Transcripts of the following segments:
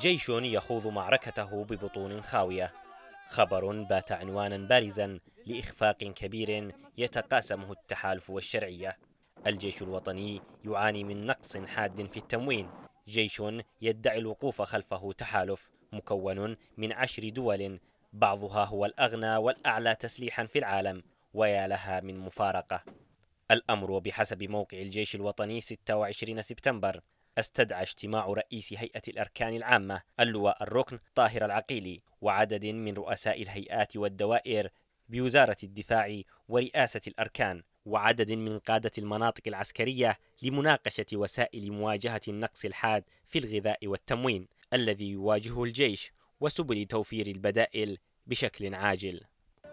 جيش يخوض معركته ببطون خاوية خبر بات عنوانا بارزا لإخفاق كبير يتقاسمه التحالف والشرعية الجيش الوطني يعاني من نقص حاد في التموين جيش يدعي الوقوف خلفه تحالف مكون من عشر دول بعضها هو الأغنى والأعلى تسليحا في العالم ويا لها من مفارقة الأمر بحسب موقع الجيش الوطني 26 سبتمبر استدعى اجتماع رئيس هيئة الأركان العامة اللواء الركن طاهر العقيلي وعدد من رؤساء الهيئات والدوائر بوزارة الدفاع ورئاسة الأركان وعدد من قادة المناطق العسكرية لمناقشة وسائل مواجهة النقص الحاد في الغذاء والتموين الذي يواجهه الجيش وسبل توفير البدائل بشكل عاجل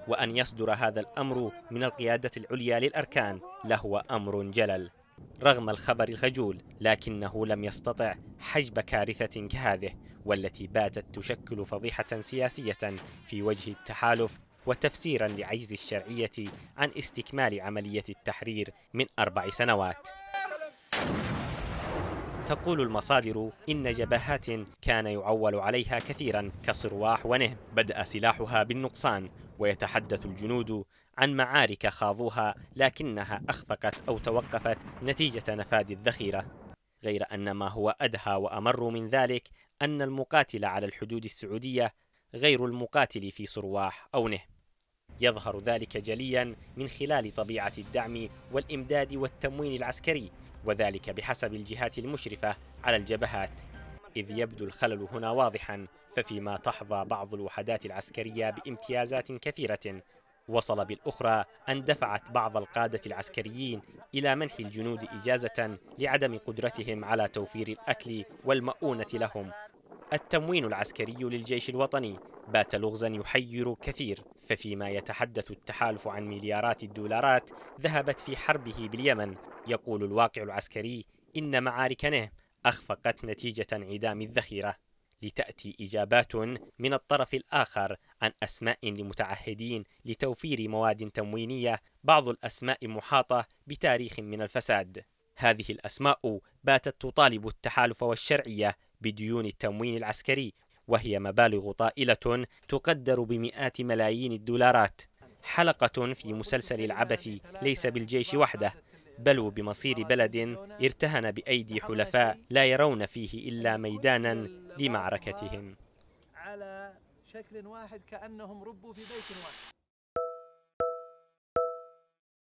وأن يصدر هذا الأمر من القيادة العليا للأركان لهو أمر جلل رغم الخبر الخجول لكنه لم يستطع حجب كارثة كهذه والتي باتت تشكل فضيحة سياسية في وجه التحالف وتفسيرا لعجز الشرعية عن استكمال عملية التحرير من أربع سنوات تقول المصادر إن جبهات كان يعول عليها كثيرا كصرواح ونهب بدأ سلاحها بالنقصان ويتحدث الجنود عن معارك خاضوها لكنها أخفقت أو توقفت نتيجة نفاد الذخيرة غير أن ما هو أدهى وأمر من ذلك أن المقاتل على الحدود السعودية غير المقاتل في صرواح أو نهب يظهر ذلك جليا من خلال طبيعة الدعم والإمداد والتموين العسكري وذلك بحسب الجهات المشرفة على الجبهات إذ يبدو الخلل هنا واضحا ففيما تحظى بعض الوحدات العسكرية بامتيازات كثيرة وصل بالأخرى أن دفعت بعض القادة العسكريين إلى منح الجنود إجازة لعدم قدرتهم على توفير الأكل والمؤونة لهم التموين العسكري للجيش الوطني بات لغزا يحير كثير ففيما يتحدث التحالف عن مليارات الدولارات ذهبت في حربه باليمن يقول الواقع العسكري إن معارك نه أخفقت نتيجة انعدام الذخيرة لتأتي إجابات من الطرف الآخر عن أسماء لمتعهدين لتوفير مواد تموينية بعض الأسماء محاطة بتاريخ من الفساد هذه الأسماء باتت تطالب التحالف والشرعية بديون التموين العسكري وهي مبالغ طائلة تقدر بمئات ملايين الدولارات حلقة في مسلسل العبث ليس بالجيش وحده بل وبمصير بلد ارتهن بأيدي حلفاء لا يرون فيه إلا ميدانا لمعركتهم على شكل واحد كأنهم ربوا في بيت واحد